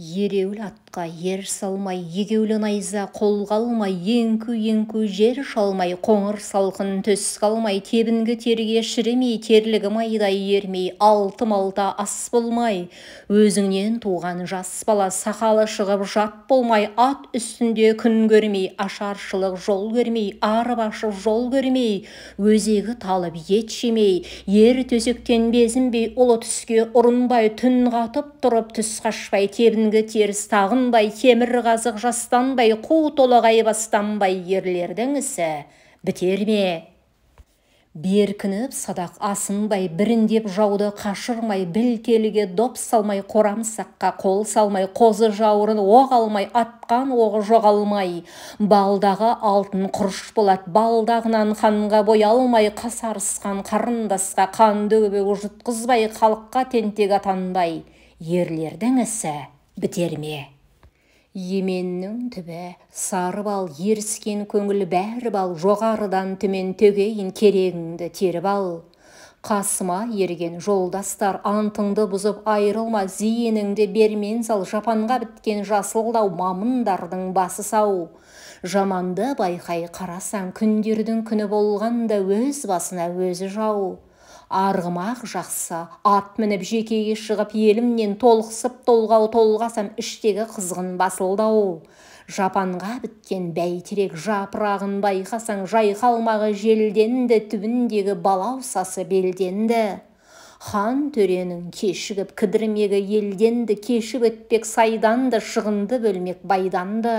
ереуіл атты ер салмай егеулі найза қол алмай еңку еңку жер шалмай қоңыр салқын түс қалмай тебінгі терге шіремей терлігі майдай ермей алты малта ас болмай өзіңнен туған жас бала сақалы шығып жат болмай ат үстінде күн көрмей ашаршылық жол көрмей арып ашып жол көрмей өзегі талып ет жемей ер төсектен безінбей ұлы түске ұрынбай түн қатып тұрып түс қашпай тебінгі теріс тағын жастанбай темір қазық жастанбай қу толағай бастанбай ерлердің ісі бітер ме беркініп садақ асынбай біріндеп жауды қашырмай білкеліге доп салмай қорамсаққа қол салмай қозы жауырын оқ алмай атқан оғы жоғалмай балдағы алтын құрыш болат балдағынан ханға алмай қасарысқан қарындасқа қанды өбек жұтқызбай халыққа тентек атанбай ерлердің ісі бітер ме еменнің түбі сары бал еріскен көңіл бәрі бал жоғарыдан төмен төгейін керегіңді теріп ал қасыма ерген жолдастар антыңды бұзып айырылма зейініңді бермен сал жапанға біткен жасылдау мамындардың басы сау жаманды байқай қарасаң күндердің күні болғанда өз басына өзі жау арғымақ жақсы ат мініп жекеге шығып елімнен толықсып толғау толғасам іштегі қызғын басылды ау жапанға біткен бәйтерек жапырағын байқасаң жайқалмағы желденді түбіндегі балау сасы белденді хан төренің кешігіп кідірмегі елденді кешіп өтпек сайданды шығынды бөлмек байданды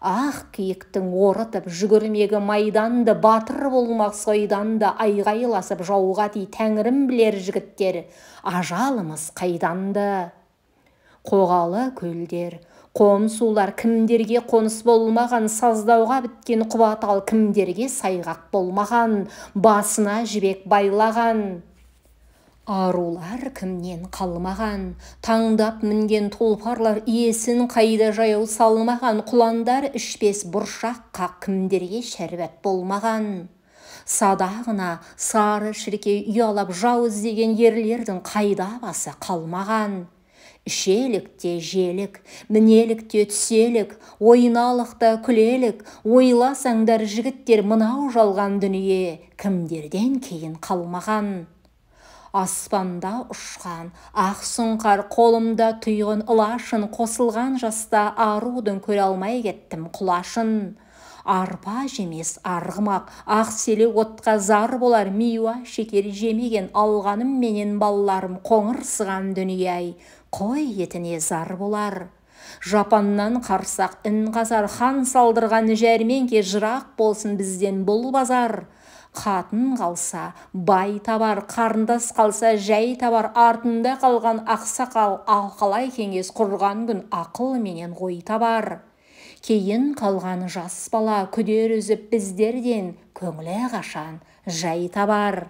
ақ киіктің орытып жүгірмегі майданды батыр болмақ сойданды айғайласып жауға тий тәңірім білер жігіттер ажалымыз қайданды қоғалы көлдер қом сулар кімдерге қоныс болмаған саздауға біткен құбатал кімдерге сайғақ болмаған басына жібек байлаған арулар кімнен қалмаған таңдап мінген тұлпарлар иесін қайда жаяу салмаған құландар ішпес бұршаққа кімдерге шәрбәт болмаған садағына сары шіркей ұялап жау іздеген ерлердің қайда басы қалмаған ішелік желік мінелік те түселік ойналық та күлелік ойласаңдар жігіттер мынау жалған дүние кімдерден кейін қалмаған аспанда ұшқан ақ сұңқар қолымда тұйғын ылашын қосылған жаста арудың көре алмай кеттім құлашын арпа жемес арғымақ ақ селе отқа зар болар миуа шекер жемеген алғаным менен балаларым қоңырсыған дүние ай қой етіне зар болар жапаннан қарсақ ін қазар хан салдырған жәрменке жырақ болсын бізден бұл базар қатын қалса бай табар қарындас қалса жай табар артында қалған ақсақал алқалай кеңес құрған күн ақыл менен ғой табар кейін қалған жас бала күдер үзіп біздерден көңілі қашан жай табар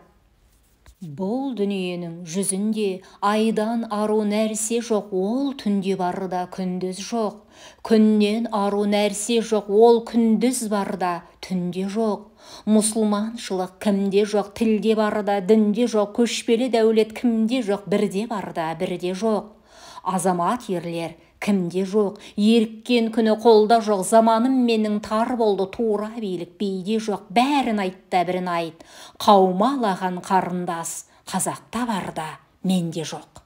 бұл дүниенің жүзінде айдан ару нәрсе жоқ ол түнде бар да күндіз жоқ күннен ару нәрсе жоқ ол күндіз бар да түнде жоқ мұсылманшылық кімде жоқ тілде бар да дінде жоқ көшпелі дәулет кімде жоқ бірде бар да бірде жоқ азамат ерлер кімде жоқ еріккен күні қолда жоқ заманым менің тар болды тура билік биде жоқ бәрін айт та бірін айт қаумалаған қарындас қазақта барда менде жоқ